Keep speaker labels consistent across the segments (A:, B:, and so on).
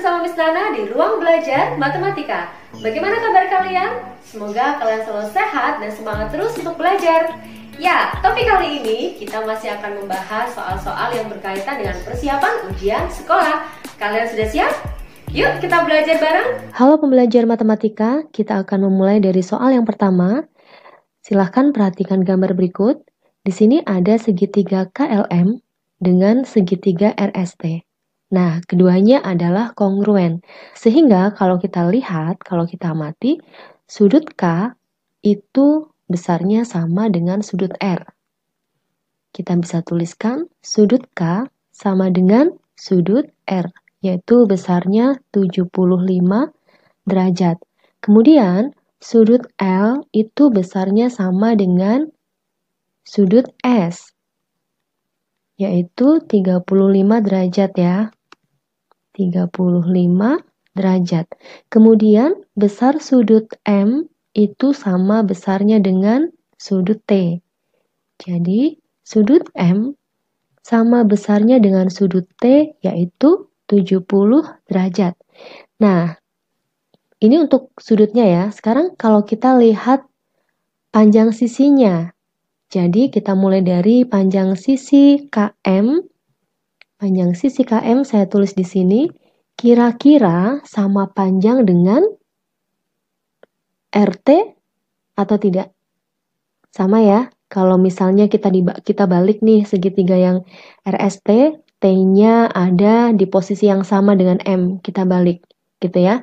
A: bersama Miss Nana di Ruang Belajar Matematika. Bagaimana kabar kalian? Semoga kalian selalu sehat dan semangat terus untuk belajar. Ya, topik kali ini kita masih akan membahas soal-soal yang berkaitan dengan persiapan ujian sekolah. Kalian sudah siap? Yuk kita belajar bareng. Halo pembelajar matematika, kita akan memulai dari soal yang pertama. Silahkan perhatikan gambar berikut. Di sini ada segitiga KLM dengan segitiga RST. Nah, keduanya adalah kongruen. Sehingga kalau kita lihat, kalau kita amati, sudut K itu besarnya sama dengan sudut R. Kita bisa tuliskan sudut K sama dengan sudut R, yaitu besarnya 75 derajat. Kemudian, sudut L itu besarnya sama dengan sudut S, yaitu 35 derajat ya. 35 derajat. Kemudian besar sudut M itu sama besarnya dengan sudut T. Jadi sudut M sama besarnya dengan sudut T yaitu 70 derajat. Nah, ini untuk sudutnya ya. Sekarang kalau kita lihat panjang sisinya. Jadi kita mulai dari panjang sisi KM Panjang sisi KM saya tulis di sini kira-kira sama panjang dengan RT atau tidak? Sama ya. Kalau misalnya kita di, kita balik nih segitiga yang RST, T-nya ada di posisi yang sama dengan M, kita balik gitu ya.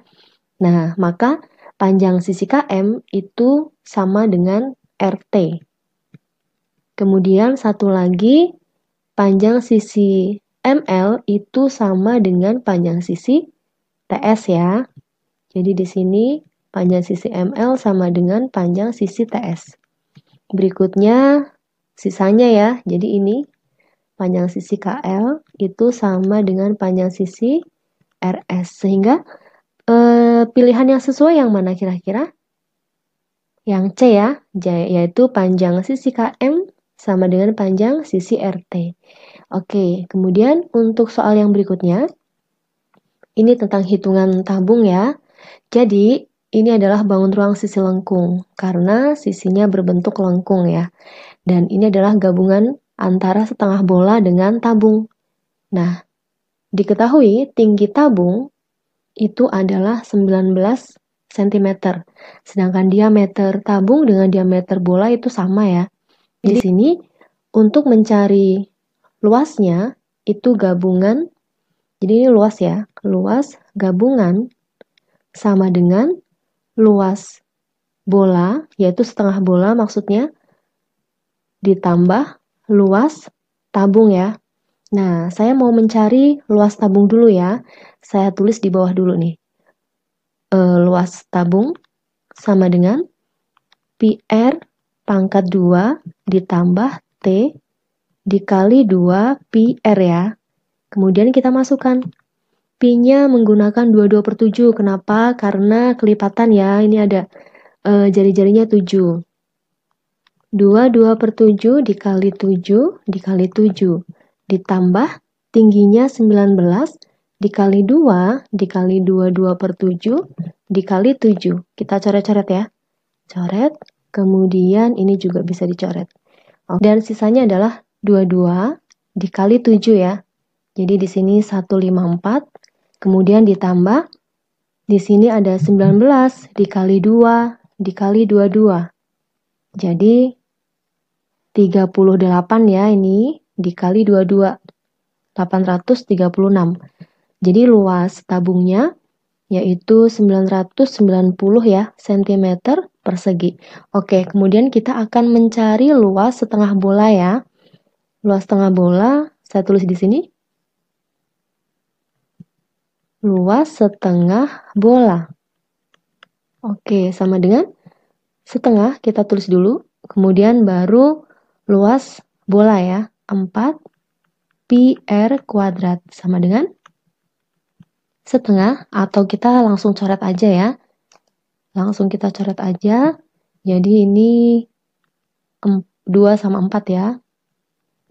A: Nah, maka panjang sisi KM itu sama dengan RT. Kemudian satu lagi panjang sisi ML itu sama dengan panjang sisi TS ya. Jadi di sini panjang sisi ML sama dengan panjang sisi TS. Berikutnya sisanya ya. Jadi ini panjang sisi KL itu sama dengan panjang sisi RS. Sehingga e, pilihan yang sesuai yang mana kira-kira? Yang C ya, yaitu panjang sisi KM sama dengan panjang sisi RT. Oke, kemudian untuk soal yang berikutnya, ini tentang hitungan tabung ya. Jadi, ini adalah bangun ruang sisi lengkung, karena sisinya berbentuk lengkung ya. Dan ini adalah gabungan antara setengah bola dengan tabung. Nah, diketahui tinggi tabung itu adalah 19 cm. Sedangkan diameter tabung dengan diameter bola itu sama ya. Di sini, untuk mencari Luasnya itu gabungan, jadi ini luas ya, luas gabungan sama dengan luas bola, yaitu setengah bola maksudnya, ditambah luas tabung ya. Nah, saya mau mencari luas tabung dulu ya. Saya tulis di bawah dulu nih. E, luas tabung sama dengan PR pangkat 2 ditambah T dikali 2 PR ya. Kemudian kita masukkan. pi nya menggunakan 22 per 7. Kenapa? Karena kelipatan ya. Ini ada e, jari-jarinya 7. 22 per 7 dikali 7 dikali 7. Ditambah tingginya 19 dikali 2 dikali 22 per 7 dikali 7. Kita coret-coret ya. Coret. Kemudian ini juga bisa dicoret. Dan sisanya adalah 22 dikali 7 ya. Jadi di sini 154, kemudian ditambah, di sini ada 19 dikali 2 dikali 22. Jadi 38 ya ini dikali 22, 836. Jadi luas tabungnya yaitu 990 ya cm persegi. Oke, kemudian kita akan mencari luas setengah bola ya. Luas setengah bola, saya tulis di sini. Luas setengah bola. Oke, sama dengan setengah kita tulis dulu. Kemudian baru luas bola ya. 4 pi r kuadrat sama dengan setengah atau kita langsung coret aja ya. Langsung kita coret aja. Jadi ini 2 sama 4 ya.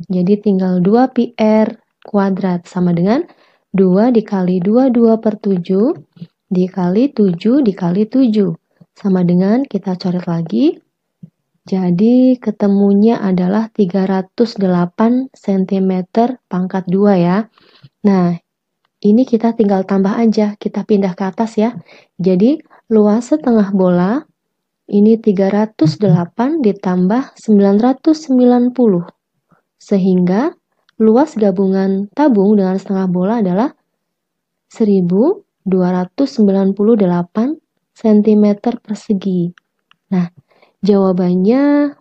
A: Jadi tinggal 2 PR kuadrat sama dengan 2 dikali 2, 2 per 7 dikali 7 dikali 7 sama dengan kita coret lagi. Jadi ketemunya adalah 308 cm pangkat 2 ya. Nah, ini kita tinggal tambah aja, kita pindah ke atas ya. Jadi luas setengah bola ini 308 ditambah 990. Sehingga luas gabungan tabung dengan setengah bola adalah 1298 cm persegi. Nah, jawabannya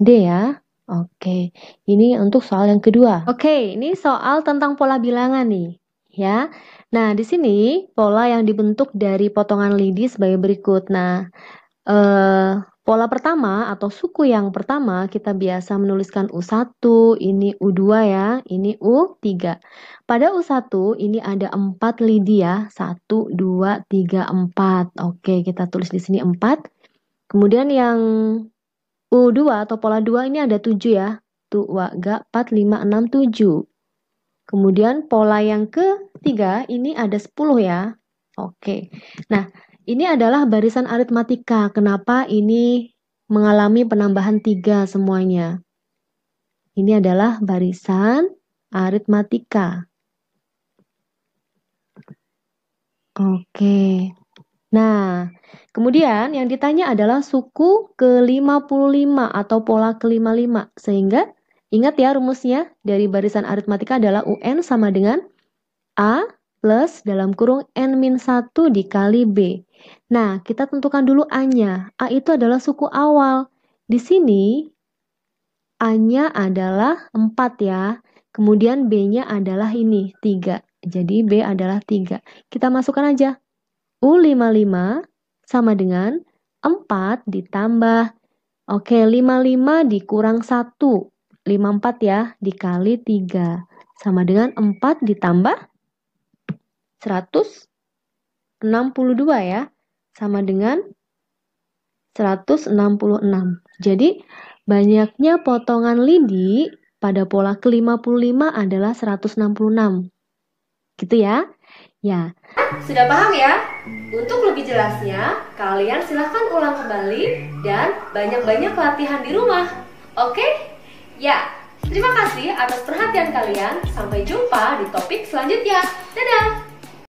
A: D ya. Oke, ini untuk soal yang kedua. Oke, ini soal tentang pola bilangan nih, ya. Nah, di sini pola yang dibentuk dari potongan lidi sebagai berikut. Nah, eh Pola pertama atau suku yang pertama kita biasa menuliskan U1, ini U2 ya, ini U3. Pada U1 ini ada 4 lidi ya, 1, 2, 3, 4. Oke, kita tulis di sini 4. Kemudian yang U2 atau pola 2 ini ada 7 ya, 2, ga, 4, 5, 6, 7. Kemudian pola yang ketiga ini ada 10 ya. Oke, nah ini adalah barisan aritmatika. Kenapa ini mengalami penambahan tiga semuanya? Ini adalah barisan aritmatika. Oke. Nah, kemudian yang ditanya adalah suku ke-55 atau pola ke-55. Sehingga ingat ya rumusnya dari barisan aritmatika adalah UN sama dengan A plus dalam kurung N-1 dikali B. Nah, kita tentukan dulu A-nya. A itu adalah suku awal. Di sini, A-nya adalah 4 ya. Kemudian B-nya adalah ini, 3. Jadi B adalah 3. Kita masukkan aja. U55 sama dengan 4 ditambah. Oke, 55 dikurang 1. 54 ya, dikali 3. Sama dengan 4 ditambah 100 62 ya, sama dengan 166. Jadi, banyaknya potongan lidi pada pola ke-55 adalah 166. Gitu ya? Ya. Sudah paham ya? Untuk lebih jelasnya, kalian silahkan ulang kembali dan banyak-banyak latihan di rumah. Oke? Ya. Terima kasih atas perhatian kalian. Sampai jumpa di topik selanjutnya. Dadah!